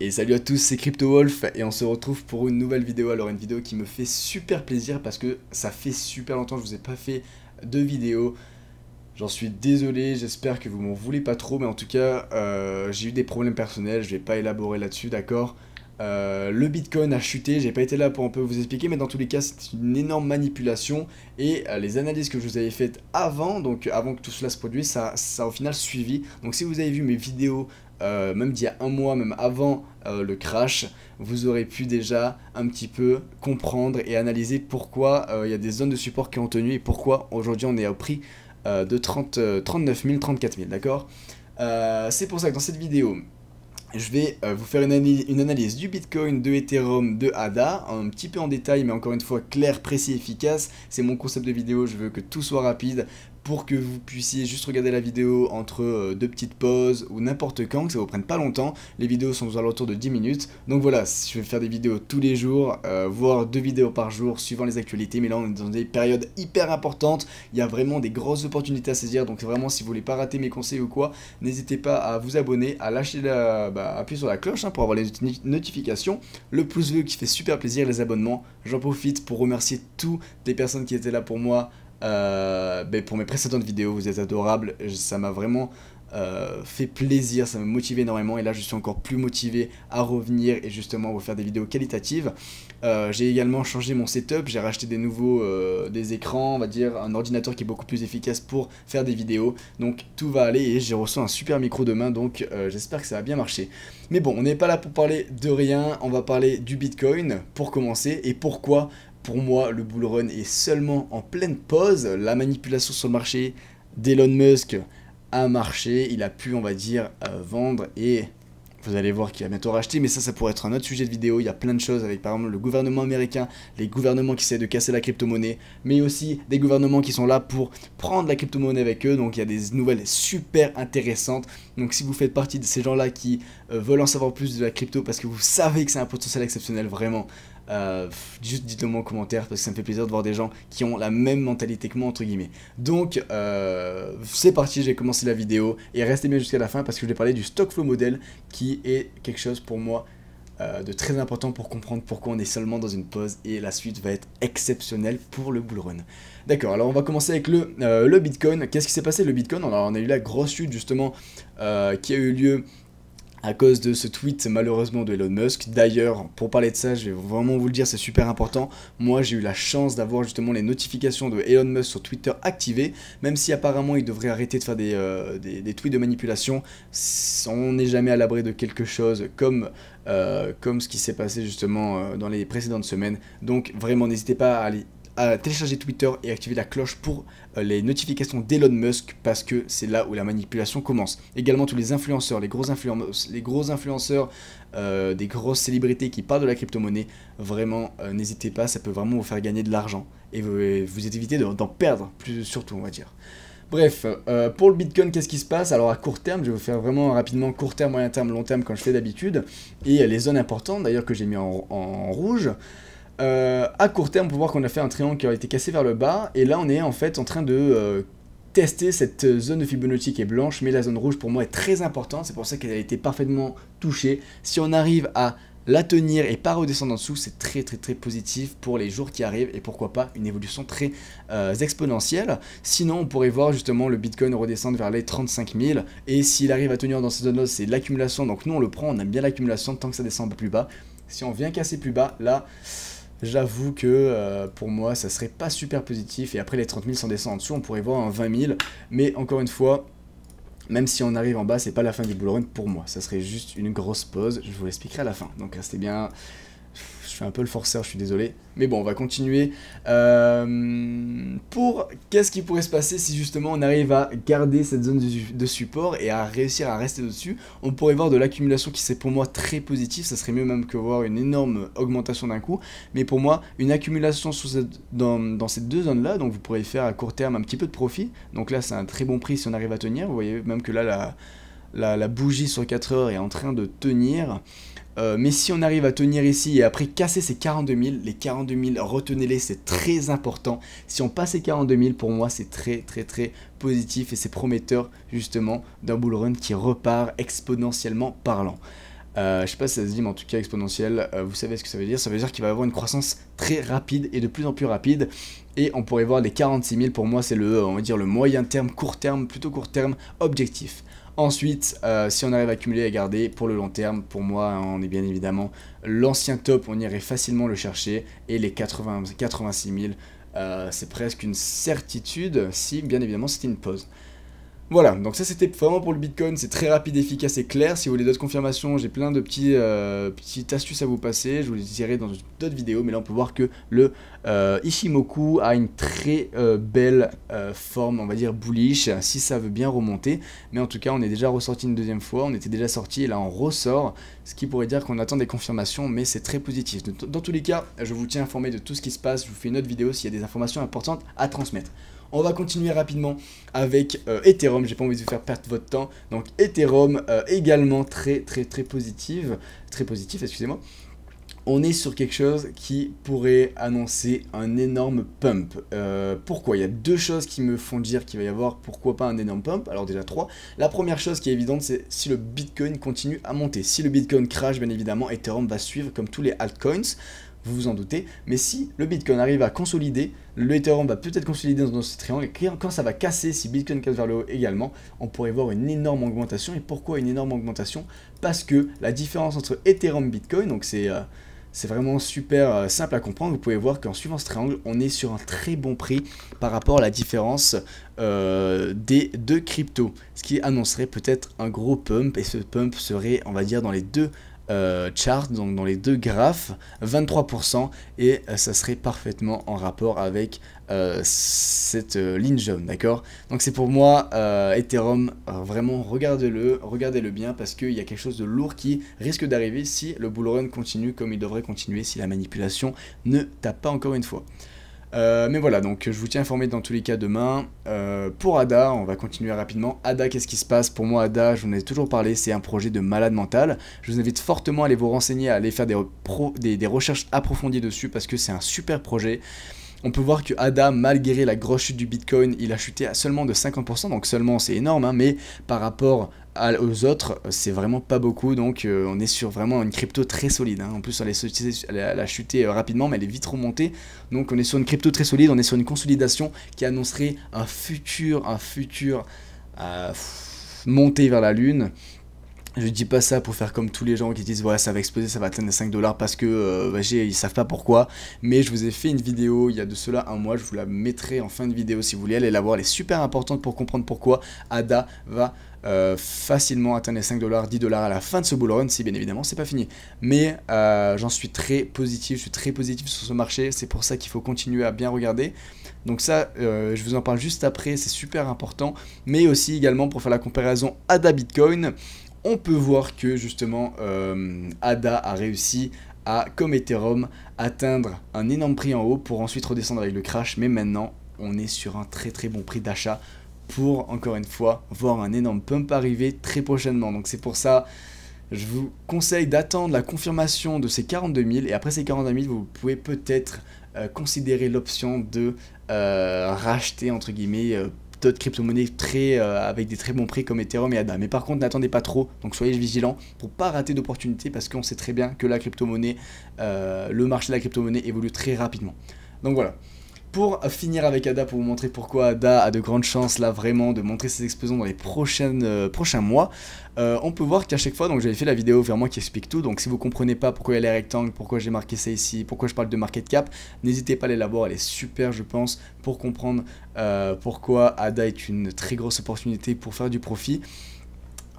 Et salut à tous, c'est CryptoWolf et on se retrouve pour une nouvelle vidéo. Alors une vidéo qui me fait super plaisir parce que ça fait super longtemps que je vous ai pas fait de vidéo. J'en suis désolé, j'espère que vous m'en voulez pas trop, mais en tout cas, euh, j'ai eu des problèmes personnels, je vais pas élaborer là-dessus, d'accord euh, le Bitcoin a chuté, j'ai pas été là pour un peu vous expliquer, mais dans tous les cas, c'est une énorme manipulation. Et euh, les analyses que je vous avais faites avant, donc avant que tout cela se produise, ça, ça a au final suivi. Donc si vous avez vu mes vidéos euh, même d'il y a un mois, même avant euh, le crash, vous aurez pu déjà un petit peu comprendre et analyser pourquoi euh, il y a des zones de support qui ont tenu et pourquoi aujourd'hui on est au prix de 30, 39 000, 34 000, d'accord C'est pour ça que dans cette vidéo, je vais vous faire une, une analyse du Bitcoin, de Ethereum, de ADA, un petit peu en détail, mais encore une fois clair, précis, efficace. C'est mon concept de vidéo, je veux que tout soit rapide, pour que vous puissiez juste regarder la vidéo entre euh, deux petites pauses ou n'importe quand, que ça vous prenne pas longtemps. Les vidéos sont aux alentours de 10 minutes. Donc voilà, je vais faire des vidéos tous les jours, euh, voire deux vidéos par jour, suivant les actualités. Mais là, on est dans des périodes hyper importantes. Il y a vraiment des grosses opportunités à saisir. Donc vraiment, si vous voulez pas rater mes conseils ou quoi, n'hésitez pas à vous abonner, à lâcher la... Bah, appuyer sur la cloche hein, pour avoir les notifications. Le pouce bleu qui fait super plaisir, les abonnements. J'en profite pour remercier toutes les personnes qui étaient là pour moi euh, ben, pour mes précédentes vidéos, vous êtes adorables, ça m'a vraiment euh, fait plaisir, ça m'a motivé énormément et là je suis encore plus motivé à revenir et justement vous faire des vidéos qualitatives. Euh, j'ai également changé mon setup, j'ai racheté des nouveaux des écrans, on va dire un ordinateur qui est beaucoup plus efficace pour faire des vidéos. Donc tout va aller et j'ai reçu un super micro demain donc j'espère que ça va bien marcher. Mais bon, on n'est pas là pour parler de rien, on va parler du Bitcoin pour commencer et pourquoi pour moi, le bull run est seulement en pleine pause. La manipulation sur le marché d'Elon Musk a marché. Il a pu, on va dire, euh, vendre et vous allez voir qu'il va bientôt racheter, mais ça, ça pourrait être un autre sujet de vidéo. Il y a plein de choses avec, par exemple, le gouvernement américain, les gouvernements qui essaient de casser la crypto-monnaie, mais aussi des gouvernements qui sont là pour prendre la crypto-monnaie avec eux. Donc, il y a des nouvelles super intéressantes. Donc, si vous faites partie de ces gens-là qui euh, veulent en savoir plus de la crypto parce que vous savez que c'est un potentiel exceptionnel, vraiment, euh, juste dites-le moi en commentaire parce que ça me fait plaisir de voir des gens qui ont la même mentalité que moi entre guillemets. Donc euh, c'est parti, j'ai commencé la vidéo et restez bien jusqu'à la fin parce que je vais parler du stock flow model qui est quelque chose pour moi euh, de très important pour comprendre pourquoi on est seulement dans une pause et la suite va être exceptionnelle pour le bullrun D'accord, alors on va commencer avec le, le Bitcoin. Qu'est-ce qui s'est passé le Bitcoin Alors on a eu la grosse chute justement qui a eu lieu à cause de ce tweet malheureusement de Elon Musk. D'ailleurs, pour parler de ça, je vais vraiment vous le dire, c'est super important. Moi, j'ai eu la chance d'avoir justement les notifications de Elon Musk sur Twitter activées, même si apparemment il devrait arrêter de faire des, euh, tweets de manipulation. On n'est jamais à l'abri de quelque chose comme, euh, comme ce qui s'est passé justement euh, dans les précédentes semaines. Donc vraiment, n'hésitez pas à aller télécharger Twitter et activer la cloche pour euh, les notifications d'Elon Musk parce que c'est là où la manipulation commence. Également tous les influenceurs, les gros, influenceurs, les gros influenceurs, euh, des grosses célébrités qui parlent de la crypto-monnaie, vraiment euh, n'hésitez pas, ça peut vraiment vous faire gagner de l'argent et vous, vous éviter d'en perdre, plus surtout on va dire. Bref, pour le Bitcoin, qu'est-ce qui se passe Alors à court terme, je vais vous faire vraiment rapidement court terme, moyen terme, long terme, comme je fais d'habitude, et les zones importantes d'ailleurs que j'ai mis en rouge. Euh, à court terme, on peut voir qu'on a fait un triangle qui a été cassé vers le bas, et là on est en fait en train de euh, tester cette zone de Fibonacci qui est blanche, mais la zone rouge pour moi est très importante, c'est pour ça qu'elle a été parfaitement touchée. Si on arrive à la tenir et pas redescendre en dessous, c'est très très très positif pour les jours qui arrivent et pourquoi pas une évolution très euh, exponentielle. Sinon, on pourrait voir justement le Bitcoin redescendre vers les 35 000 et s'il arrive à tenir dans cette zone là c'est l'accumulation. Donc nous, on le prend, on aime bien l'accumulation tant que ça descend un plus bas. Si on vient casser plus bas, là, J'avoue que euh, pour moi, ça serait pas super positif. Et après, les 30 000 sans descendre en dessous, on pourrait voir un 20 000. Mais encore une fois, même si on arrive en bas, c'est pas la fin du bull pour moi. Ça serait juste une grosse pause. Je vous l'expliquerai à la fin. Donc restez bien, un peu le forceur, je suis désolé. Mais bon, on va continuer. Euh, pour qu'est-ce qui pourrait se passer si justement on arrive à garder cette zone de support et à réussir à rester dessus On pourrait voir de l'accumulation qui c'est pour moi très positif, ça serait mieux même que voir une énorme augmentation d'un coup. Mais pour moi, une accumulation sous dans, ces deux zones-là, donc vous pourrez faire à court terme un petit peu de profit. Donc là, c'est un très bon prix si on arrive à tenir. Vous voyez même que là, la, la bougie sur 4 heures est en train de tenir. Euh, mais si on arrive à tenir ici et après casser ces 42 000, les 42 000, retenez-les, c'est très important. Si on passe ces 42 000, pour moi, c'est très très très positif et c'est prometteur justement d'un bull run qui repart exponentiellement parlant. Je euh, je sais pas si ça se dit, mais en tout cas exponentiel, euh, vous savez ce que ça veut dire. Ça veut dire qu'il va y avoir une croissance très rapide et de plus en plus rapide. Et on pourrait voir les 46 000, pour moi, c'est le, on va dire, le moyen terme, court terme, plutôt court terme, objectif. Ensuite, euh, si on arrive à cumuler et à garder pour le long terme, pour moi, on est bien évidemment l'ancien top, on irait facilement le chercher, et les 86 000, euh, c'est presque une certitude si bien évidemment c'est une pause. Voilà, donc ça c'était vraiment pour le Bitcoin, c'est très rapide, efficace et clair. Si vous voulez d'autres confirmations, j'ai plein de petits, euh, petites astuces à vous passer, je vous les dirai dans d'autres vidéos, mais là on peut voir que le euh, Ishimoku a une très euh, belle forme, on va dire bullish, si ça veut bien remonter. Mais en tout cas, on est déjà ressorti une deuxième fois, on était déjà sorti et là on ressort, ce qui pourrait dire qu'on attend des confirmations, mais c'est très positif. Dans tous les cas, je vous tiens informé de tout ce qui se passe, je vous fais une autre vidéo s'il y a des informations importantes à transmettre. On va continuer rapidement avec euh, Ethereum. J'ai pas envie de vous faire perdre votre temps. Donc Ethereum euh, également très très très positive, très positif, excusez-moi. On est sur quelque chose qui pourrait annoncer un énorme pump. Euh, pourquoi Il y a deux choses qui me font dire qu'il va y avoir pourquoi pas un énorme pump. Alors déjà trois. La première chose qui est évidente, c'est si le Bitcoin continue à monter. Si le Bitcoin crash, bien évidemment, Ethereum va suivre comme tous les altcoins vous vous en doutez. Mais si le Bitcoin arrive à consolider, le Ethereum va peut-être consolider dans ce triangle. Et quand ça va casser, si Bitcoin casse vers le haut également, on pourrait voir une énorme augmentation. Et pourquoi une énorme augmentation Parce que la différence entre Ethereum et Bitcoin, donc c'est... Euh, c'est vraiment super euh, simple à comprendre. Vous pouvez voir qu'en suivant ce triangle, on est sur un très bon prix par rapport à la différence euh, des deux cryptos. Ce qui annoncerait peut-être un gros pump. Et ce pump serait, on va dire, dans les deux euh, chart, donc dans les deux graphes, 23%, et euh, ça serait parfaitement en rapport avec euh, cette ligne jaune, d'accord Donc c'est pour moi Ethereum, vraiment regardez-le, regardez-le bien, parce qu'il y a quelque chose de lourd qui risque d'arriver si le bull run continue comme il devrait continuer, si la manipulation ne tape pas encore une fois. Euh, mais voilà, donc je vous tiens informé dans tous les cas demain. Euh, pour Ada, on va continuer rapidement. Ada, qu'est-ce qui se passe Pour moi, Ada, je vous en ai toujours parlé, c'est un projet de malade mental. Je vous invite fortement à aller vous renseigner, à aller faire des recherches approfondies dessus parce que c'est un super projet on peut voir que ADA, malgré la grosse chute du Bitcoin, il a chuté à seulement de 50%, donc seulement c'est énorme, hein, mais par rapport aux autres, c'est vraiment pas beaucoup, donc euh, on est sur vraiment une crypto très solide. Hein. En plus, elle, est, a, chuté euh, rapidement, mais elle est vite remontée, donc on est sur une crypto très solide, on est sur une consolidation qui annoncerait un futur, un futur euh, montée vers la Lune. Je dis pas ça pour faire comme tous les gens qui disent ouais ça va exploser, ça va atteindre les 5 dollars parce que euh, ils savent pas pourquoi. Mais je vous ai fait une vidéo il y a de cela un mois, je vous la mettrai en fin de vidéo si vous voulez aller la voir, elle est super importante pour comprendre pourquoi Ada va euh, facilement atteindre les 5 dollars, 10 dollars à la fin de ce bull run, si bien évidemment c'est pas fini. Mais euh, j'en suis très positif, je suis très positif sur ce marché, c'est pour ça qu'il faut continuer à bien regarder. Donc ça, euh, je vous en parle juste après, c'est super important. Mais aussi également pour faire la comparaison ADA Bitcoin, on peut voir que justement euh, ADA a réussi à, comme Ethereum, atteindre un énorme prix en haut pour ensuite redescendre avec le crash, mais maintenant on est sur un très très bon prix d'achat pour, encore une fois, voir un énorme pump arriver très prochainement. Donc c'est pour ça, je vous conseille d'attendre la confirmation de ces 42 000, et après ces 42 000, vous pouvez peut-être euh, considérer l'option de euh, racheter, entre guillemets, d'autres crypto-monnaies très, euh, avec des très bons prix comme Ethereum et ADA. Mais par contre, n'attendez pas trop, donc soyez vigilants pour pas rater d'opportunités parce qu'on sait très bien que la crypto-monnaie, euh, le marché de la crypto-monnaie évolue très rapidement. Donc voilà. Pour finir avec Ada, pour vous montrer pourquoi Ada a de grandes chances là vraiment de montrer ses explosions dans les prochaines, euh, prochains mois, euh, on peut voir qu'à chaque fois, donc j'avais fait la vidéo vers moi qui explique tout, donc si vous comprenez pas pourquoi il y a les rectangles, pourquoi j'ai marqué ça ici, pourquoi je parle de market cap, n'hésitez pas à l'élaborer, elle est super je pense pour comprendre euh, pourquoi Ada est une très grosse opportunité pour faire du profit.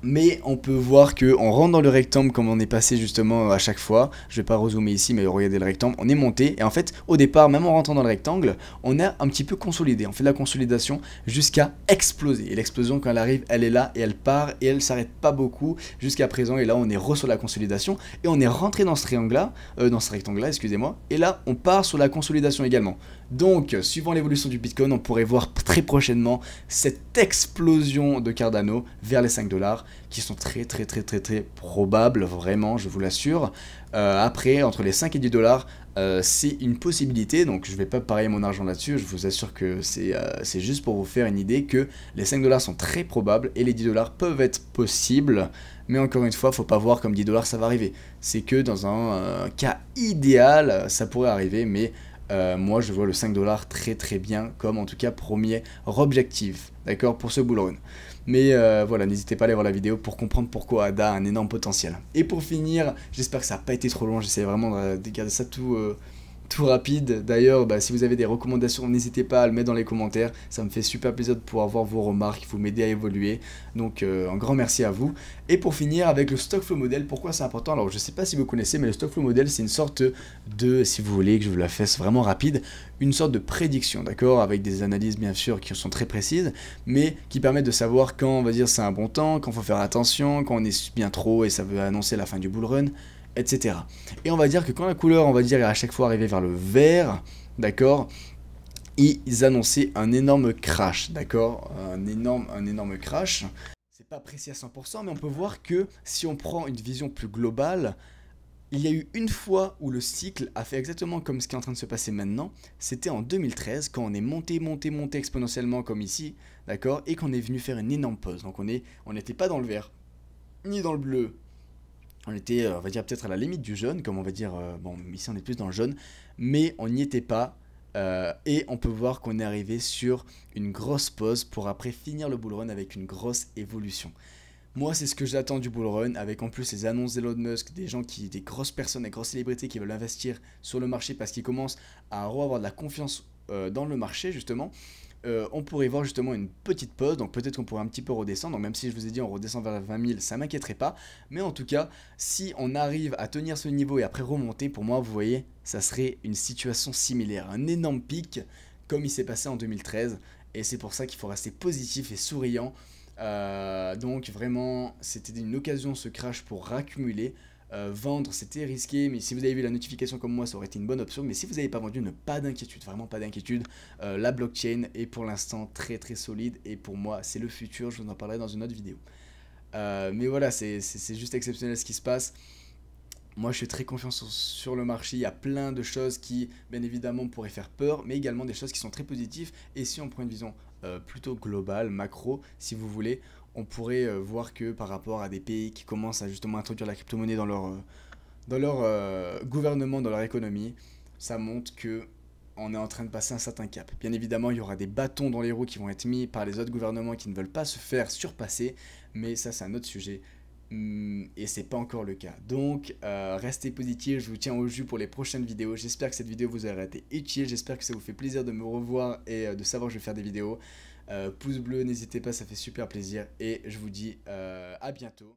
Mais on peut voir qu'on rentre dans le rectangle comme on est passé justement euh, à chaque fois. Je ne vais pas rezoomer ici, mais regardez le rectangle. On est monté et en fait, au départ, même en rentrant dans le rectangle, on a un petit peu consolidé. On fait de la consolidation jusqu'à exploser. Et l'explosion, quand elle arrive, elle est là et elle part et elle s'arrête pas beaucoup jusqu'à présent. Et là, on est re sur la consolidation et on est rentré dans ce triangle-là, euh, dans ce rectangle-là, excusez-moi. Et là, on part sur la consolidation également. Donc, suivant l'évolution du Bitcoin, on pourrait voir très prochainement cette explosion de Cardano vers les 5 dollars qui sont très très très très très probables, vraiment, je vous l'assure. Euh, après, entre les 5 et 10 dollars, euh, c'est une possibilité, donc je vais pas parier mon argent là-dessus, je vous assure que c'est euh, juste pour vous faire une idée que les 5 dollars sont très probables et les 10 dollars peuvent être possibles, mais encore une fois, faut pas voir comme 10 dollars ça va arriver. C'est que dans un cas idéal, ça pourrait arriver, mais euh, moi je vois le 5 dollars très très bien comme en tout cas premier objectif, d'accord, pour ce bull Mais euh, voilà, n'hésitez pas à aller voir la vidéo pour comprendre pourquoi Ada a un énorme potentiel. Et pour finir, j'espère que ça n'a pas été trop long, j'essaie vraiment de garder ça tout... Euh, tout rapide. D'ailleurs, bah, si vous avez des recommandations, n'hésitez pas à le mettre dans les commentaires. Ça me fait super plaisir de pouvoir voir vos remarques, vous m'aidez à évoluer. Donc euh, un grand merci à vous. Et pour finir avec le stock flow model, pourquoi c'est important Alors je ne sais pas si vous connaissez, mais le stock flow model c'est une sorte de, si vous voulez que je vous la fasse vraiment rapide, une sorte de prédiction, d'accord Avec des analyses bien sûr qui sont très précises, mais qui permettent de savoir quand on va dire c'est un bon temps, quand faut faire attention, quand on est bien trop et ça veut annoncer la fin du bull run etc. Et on va dire que quand la couleur, on va dire, est à chaque fois arrivée vers le vert, d'accord ils annonçaient un énorme crash, d'accord un énorme, un énorme crash. C'est pas précis à 100%, mais on peut voir que si on prend une vision plus globale, il y a eu une fois où le cycle a fait exactement comme ce qui est en train de se passer maintenant. C'était en 2013, quand on est monté, monté, monté exponentiellement comme ici, d'accord Et qu'on est venu faire une énorme pause. Donc on n'était pas dans le vert, ni dans le bleu, on était, euh, on va dire, peut-être à la limite du jeune, comme on va dire, euh, bon, ici on est plus dans le jeune, mais on n'y était pas. Euh, et on peut voir qu'on est arrivé sur une grosse pause pour après finir le bull run avec une grosse évolution. Moi, c'est ce que j'attends du bull run, avec en plus les annonces d'Elon Musk, des gens qui, des grosses personnes, des grosses célébrités qui veulent investir sur le marché parce qu'ils commencent à avoir de la confiance dans le marché, justement. Euh, on pourrait voir justement une petite pause, donc peut-être qu'on pourrait un petit peu redescendre, même si je vous ai dit on redescend vers 20 000, ça m'inquiéterait pas, mais en tout cas, si on arrive à tenir ce niveau et après remonter, pour moi, vous voyez, ça serait une situation similaire, un énorme pic, comme il s'est passé en 2013, et c'est pour ça qu'il faut rester positif et souriant, euh, donc vraiment, c'était une occasion ce crash pour raccumuler, euh, vendre, c'était risqué, mais si vous avez vu la notification comme moi, ça aurait été une bonne option. Mais si vous n'avez pas vendu, ne pas d'inquiétude, vraiment pas d'inquiétude. Euh, la blockchain est pour l'instant très très solide et pour moi, c'est le futur. Je vous en parlerai dans une autre vidéo. Euh, mais voilà, c'est juste exceptionnel ce qui se passe. Moi, je suis très confiant sur, sur, le marché. Il y a plein de choses qui, bien évidemment, pourraient faire peur, mais également des choses qui sont très positives. Et si on prend une vision plutôt globale, macro, si vous voulez, on pourrait euh, voir que par rapport à des pays qui commencent à justement introduire la crypto-monnaie dans leur, euh, dans leur euh, gouvernement, dans leur économie, ça montre que on est en train de passer un certain cap. Bien évidemment, il y aura des bâtons dans les roues qui vont être mis par les autres gouvernements qui ne veulent pas se faire surpasser, mais ça c'est un autre sujet. Hmm, et ce n'est pas encore le cas. Donc restez positifs, je vous tiens au jus pour les prochaines vidéos. J'espère que cette vidéo vous aura été utile, j'espère que ça vous fait plaisir de me revoir et de savoir que je vais faire des vidéos. Euh, pouce bleu, n'hésitez pas, ça fait super plaisir. Et je vous dis euh, à bientôt.